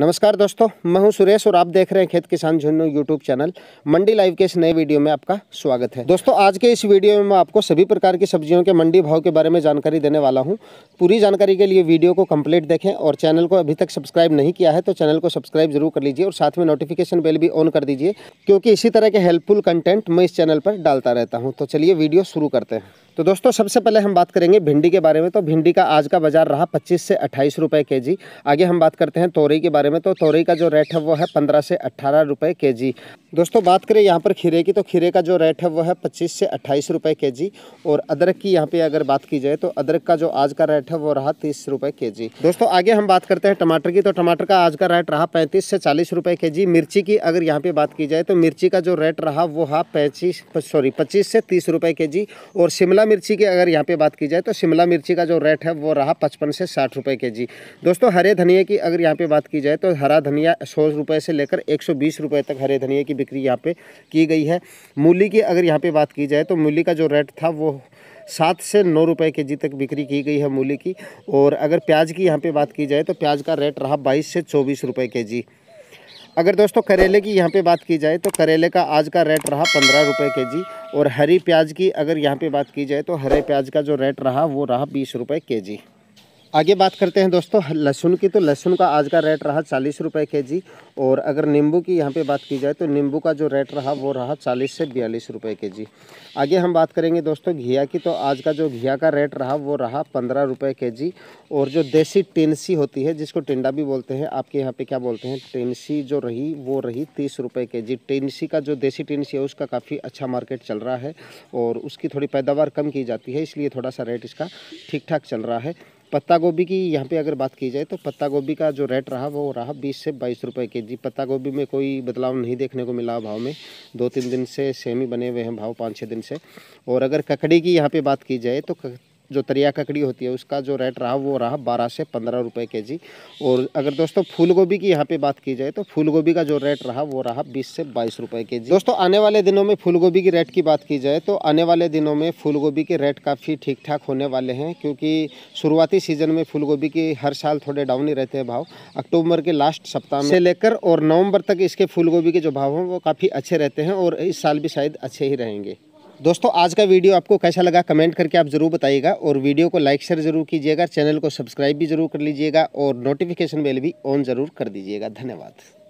नमस्कार दोस्तों मैं हूं सुरेश और आप देख रहे हैं खेत किसान झुन्नू यूट्यूब चैनल मंडी लाइव के इस नए वीडियो में आपका स्वागत है दोस्तों आज के इस वीडियो में मैं आपको सभी प्रकार की सब्जियों के मंडी भाव के बारे में जानकारी देने वाला हूं पूरी जानकारी के लिए वीडियो को कंप्लीट देखें और चैनल को अभी तक सब्सक्राइब नहीं किया है तो चैनल को सब्सक्राइब जरूर कर लीजिए और साथ में नोटिफिकेशन बेल भी ऑन कर दीजिए क्योंकि इसी तरह के हेल्पफुल कंटेंट मैं इस चैनल पर डालता रहता हूँ तो चलिए वीडियो शुरू करते हैं तो दोस्तों सबसे पहले हम बात करेंगे भिंडी के बारे में तो भिंडी का आज का बाज़ार रहा 25 से 28 रुपए केजी आगे हम बात करते हैं तोरई के बारे में तो तोरई का जो रेट है वो है 15 से 18 रुपए केजी दोस्तों बात करें यहाँ पर खीरे की तो खीरे का जो रेट है वो है पच्चीस से अट्ठाईस रुपए जी और अदरक की यहाँ पे अगर बात की जाए तो अदरक का जो आज का रेट है वो रहा तीस रुपये के जी दोस्तों आगे हम बात करते हैं टमाटर की तो टमाटर का आज का रेट रहा पैंतीस से चालीस रुपये के जी मिर्ची की अगर यहाँ पे बात की जाए तो मिर्ची का जो रेट रहा वो है पैंतीस सॉरी पच्चीस से तीस रुपये के जी और शिमला शिमला मिर्ची की अगर यहाँ पे बात की जाए तो शिमला मिर्ची का जो रेट है वो रहा पचपन से साठ रुपये के जी दोस्तों हरे धनिया की अगर यहाँ पे बात की जाए तो हरा धनिया सौ रुपये से लेकर एक सौ बीस रुपये तक हरे धनिया की बिक्री यहाँ पे की गई है मूली की अगर यहाँ पे बात की जाए तो मूली का जो रेट था वो सात से नौ रुपए के जी तक बिक्री की गई है मूली की और अगर प्याज की यहाँ पे बात की जाए तो प्याज का रेट रहा बाईस से चौबीस रुपए के जी अगर दोस्तों करेले की यहाँ पे बात की जाए तो करेले का आज का रेट रहा पंद्रह रुपये के जी और हरी प्याज की अगर यहाँ पे बात की जाए तो हरे प्याज का जो रेट रहा वो रहा बीस रुपये के जी आगे बात करते हैं दोस्तों लहसुन की तो लहसुन का आज का रेट रहा चालीस रुपये के जी और अगर नींबू की यहाँ पे बात की जाए तो नींबू का जो रेट रहा वो रहा चालीस से बयालीस रुपये के जी आगे हम बात करेंगे दोस्तों घिया की तो आज का जो घिया का रेट रहा वो रहा पंद्रह रुपये के जी और जो देसी टेंसी होती है जिसको टिंडा भी बोलते हैं आपके यहाँ पर क्या बोलते हैं टेंसी जो रही वो रही तीस रुपये के जी टेंसी का जो देसी टेंसी है उसका काफ़ी अच्छा मार्केट चल रहा है और उसकी थोड़ी पैदावार कम की जाती है इसलिए थोड़ा सा रेट इसका ठीक ठाक चल रहा है पत्ता गोभी की यहाँ पे अगर बात की जाए तो पत्ता गोभी का जो रेट रहा वो रहा बीस से बाईस रुपए के जी पत्ता गोभी में कोई बदलाव नहीं देखने को मिला भाव में दो तीन दिन से सेम ही बने हुए हैं भाव पाँच छः दिन से और अगर ककड़ी की यहाँ पे बात की जाए तो जो तरिया ककड़ी होती है उसका जो रेट रहा वो रहा बारह से पंद्रह रुपये के जी और अगर दोस्तों फूल गोभी की यहाँ पे बात की जाए तो फूल गोभी का जो रेट रहा वो रहा बीस से बाईस रुपये के जी दोस्तों आने वाले दिनों में फूल गोभी की रेट की बात की जाए तो आने वाले दिनों में फूल गोभी के रेट काफ़ी ठीक ठाक होने वाले हैं क्योंकि शुरुआती सीजन में फूल गोभी के हर साल थोड़े डाउन ही रहते हैं भाव अक्टूबर के लास्ट सप्ताह में से लेकर और नवंबर तक इसके फूल गोभी के जो भाव हैं वो काफ़ी अच्छे रहते हैं और इस साल भी शायद अच्छे ही रहेंगे दोस्तों आज का वीडियो आपको कैसा लगा कमेंट करके आप ज़रूर बताइएगा और वीडियो को लाइक शेयर ज़रूर कीजिएगा चैनल को सब्सक्राइब भी ज़रूर कर लीजिएगा और नोटिफिकेशन बेल भी ऑन ज़रूर कर दीजिएगा धन्यवाद